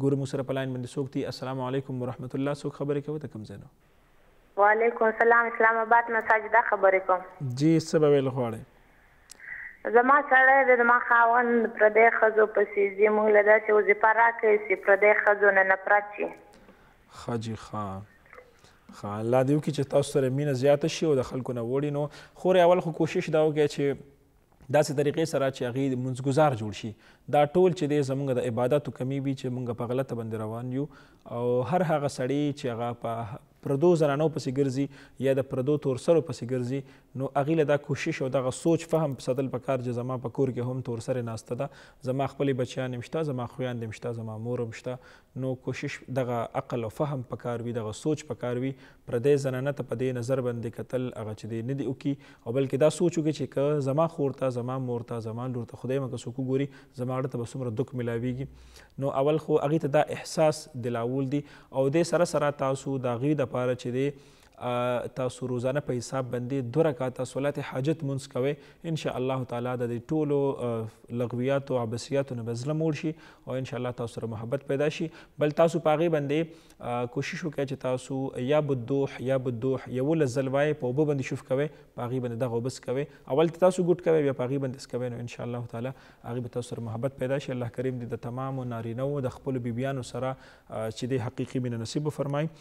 ګوره مو سره په لاین باندې څوک دي السلام علیکم ورحمت الله څوک خبرې کوي ته کوم ځای نه وعلیکم السلام اسلام آباد نه ساجده خبرې کوم جی څه به ویل غواړې زما سره د ما خاوند پردې ښځو پسې ځي موږ له داسې وظیفه راکړې چې پردې ښځو نه نفرت شي خاجي خان خان الله دې وکړي چې تاسو سره مینه زیاته شي او د خلکو نه وړي نو خور اول خو کوشش دا وکړي چې داسې طریقې سره چې هغې منځګزار جوړ شي دا ټول چې دی زموږ د عبادتو کمی وي چې موږ په غلطه باندې روان یو او هر هغه سړی چې هغه په پردو زنانو پسې ګرځي یا د پردو تورسرو پسې ګرځي نو هغې له دا کوشش او دغه سوچ فهم ساتل پکار چې زما په کور کې هم تورسرې ناسته ده زما خپلې بچیان هم شته زما خویندې هم شته زما مور هم شته نو کوشش دغه عقل او فهم پکار وي دغه سوچ پکار وي پردې زنانه ته په دې نظر باندې کتل هغه چې دی نه دي وکړي او بلکې دا سوچ وکړي چې که زما خور ته زما مور ته زما لور ته خدای مکه څوک وګوري زما اړه ته به څومره دوک ملاویږي نو اول خو هغې ته دا احساس دلاول دي او دې سره سره تاسو د هغې د لپاره چې دی تاسو روزانه په حساب باندې دوه رکعاته صلات حاجت مونځ کوئ ان شاء الله تعالی د دې ټولو لغویاتو او عبثیاتو نه به زړه موړ شي او ان شاء الله تاسو سره محبت پیدا شي بل تاسو په هغې باندې کوشش وکړئ چې تاسو یا بدوح یا بدوح یولس ځل وایې په اوبه باندې شوف کوئ په هغې باندې دغه اوبه څکوئ اول ته تاسو ګوټ کوئ بیا په هغې باندې څکوئ نو ان شاء الله تعالی هغې به تاسو سره محبت پیدا شي الله کریم دې د تمامو نارینهو د خپلو بیبیانو سره چې دی حقیقي مینه نصیب فرمای